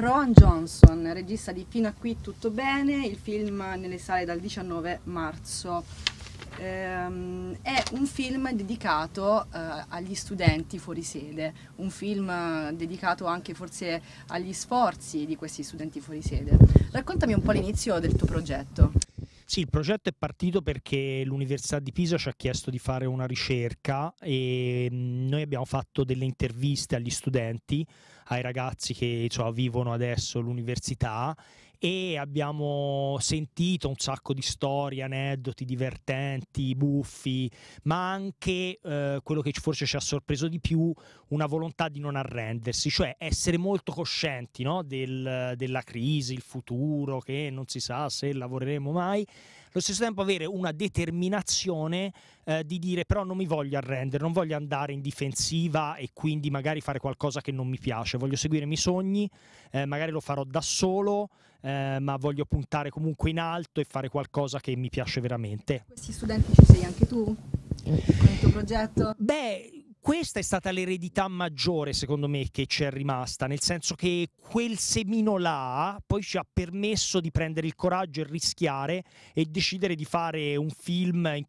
Rowan Johnson, regista di Fino a qui tutto bene, il film nelle sale dal 19 marzo. Ehm, è un film dedicato eh, agli studenti fuori sede, un film dedicato anche forse agli sforzi di questi studenti fuori sede. Raccontami un po' l'inizio del tuo progetto. Sì, il progetto è partito perché l'Università di Pisa ci ha chiesto di fare una ricerca e mm, noi abbiamo fatto delle interviste agli studenti, ai ragazzi che cioè, vivono adesso l'università e abbiamo sentito un sacco di storie, aneddoti divertenti, buffi, ma anche eh, quello che forse ci ha sorpreso di più, una volontà di non arrendersi, cioè essere molto coscienti no? Del, della crisi, il futuro, che non si sa se lavoreremo mai allo stesso tempo avere una determinazione eh, di dire però non mi voglio arrendere, non voglio andare in difensiva e quindi magari fare qualcosa che non mi piace, voglio seguire i miei sogni, eh, magari lo farò da solo, eh, ma voglio puntare comunque in alto e fare qualcosa che mi piace veramente. Questi studenti ci sei anche tu? Con il tuo progetto? Beh, questa è stata l'eredità maggiore, secondo me, che ci è rimasta, nel senso che quel semino là poi ci ha permesso di prendere il coraggio e rischiare e decidere di fare un film in,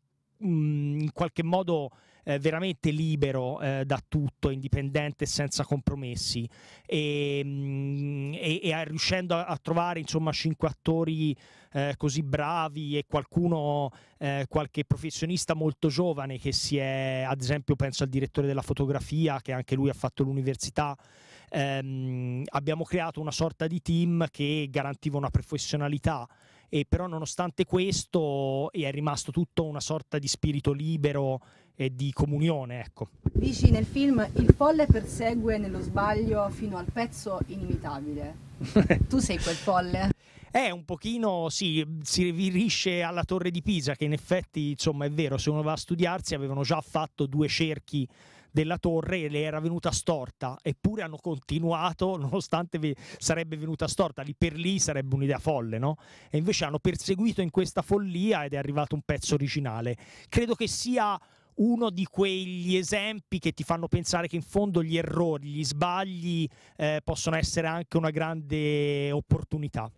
mm, in qualche modo eh, veramente libero eh, da tutto, indipendente, senza compromessi e, mh, mm, e, e riuscendo a, a, trovare insomma cinque attori eh, così bravi e qualcuno, eh, qualche professionista molto giovane che si è, ad esempio penso al direttore della fotografia che anche lui ha fatto l'università, ehm, abbiamo creato una sorta di team che garantiva una professionalità e però nonostante questo è rimasto tutto una sorta di spirito libero e di comunione. Ecco. Dici nel film il folle persegue nello sbaglio fino al pezzo inimitabile. tu sei quel folle? È eh, un pochino, sì, si rivirisce alla torre di Pisa, che in effetti, insomma, è vero, se uno va a studiarsi avevano già fatto due cerchi della torre e le era venuta storta, eppure hanno continuato, nonostante sarebbe venuta storta, lì per lì sarebbe un'idea folle, no? E invece hanno perseguito in questa follia ed è arrivato un pezzo originale. Credo che sia uno di quegli esempi che ti fanno pensare che in fondo gli errori, gli sbagli eh, possono essere anche una grande opportunità.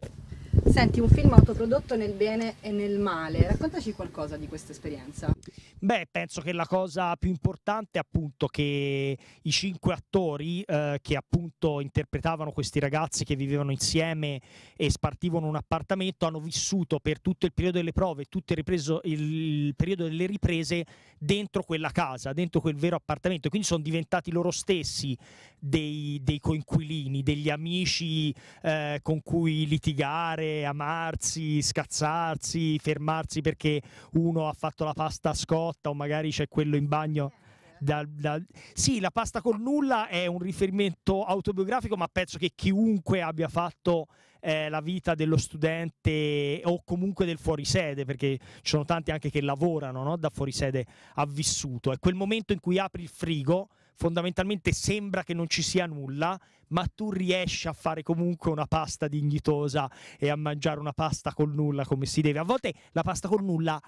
Senti, un film autoprodotto nel bene e nel male, raccontaci qualcosa di questa esperienza. Beh, penso che la cosa più importante è appunto che i cinque attori eh, che appunto interpretavano questi ragazzi che vivevano insieme e spartivano un appartamento hanno vissuto per tutto il periodo delle prove, tutto il, ripreso, il periodo delle riprese dentro quella casa, dentro quel vero appartamento, quindi sono diventati loro stessi dei, dei coinquilini, degli amici eh, con cui litigare amarsi, scazzarsi, fermarsi perché uno ha fatto la pasta scotta o magari c'è quello in bagno. Da, da... Sì, la pasta col nulla è un riferimento autobiografico, ma penso che chiunque abbia fatto eh, la vita dello studente o comunque del fuorisede, perché ci sono tanti anche che lavorano no? da fuorisede, ha vissuto. È quel momento in cui apri il frigo fondamentalmente sembra che non ci sia nulla, ma tu riesci a fare comunque una pasta dignitosa e a mangiare una pasta col nulla come si deve. A volte la pasta col nulla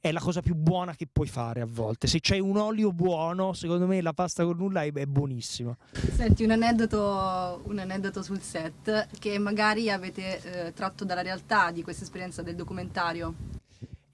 è la cosa più buona che puoi fare a volte. Se c'è un olio buono, secondo me la pasta con nulla è, buonissima. Senti, un aneddoto, un aneddoto, sul set che magari avete eh, tratto dalla realtà di questa esperienza del documentario.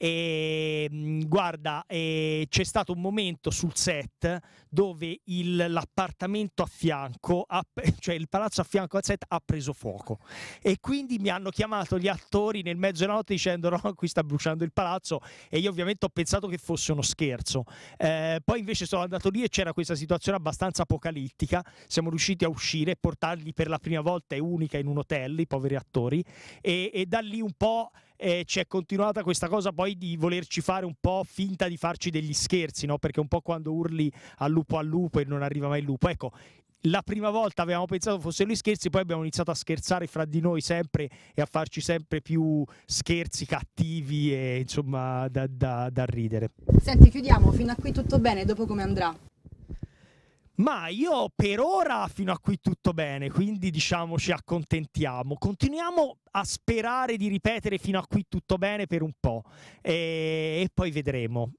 E, ehm, guarda, e eh, c'è stato un momento sul set dove il, l'appartamento a fianco, a, cioè il palazzo a fianco al set, ha preso fuoco. E quindi mi hanno chiamato gli attori nel mezzanotte dicendo: No, qui sta bruciando il palazzo. E io, ovviamente, ho pensato che fosse uno scherzo. Eh, poi invece sono andato lì e c'era questa situazione abbastanza apocalittica. Siamo riusciti a uscire e portarli per la prima volta e unica in un hotel, i poveri attori. E, e da lì un po' eh, c'è continuata questa cosa poi di volerci fare un po' finta di farci degli scherzi, no? perché un po' quando urli al lupo al lupo e non arriva mai il lupo, ecco, la prima volta avevamo pensato fosse lui scherzi, poi abbiamo iniziato a scherzare fra di noi sempre e a farci sempre più scherzi cattivi e insomma da, da, da ridere. Senti, chiudiamo, fino a qui tutto bene, dopo come andrà? Ma io per ora fino a qui tutto bene, quindi diciamo ci accontentiamo. Continuiamo a sperare di ripetere fino a qui tutto bene per un po' e, e poi vedremo.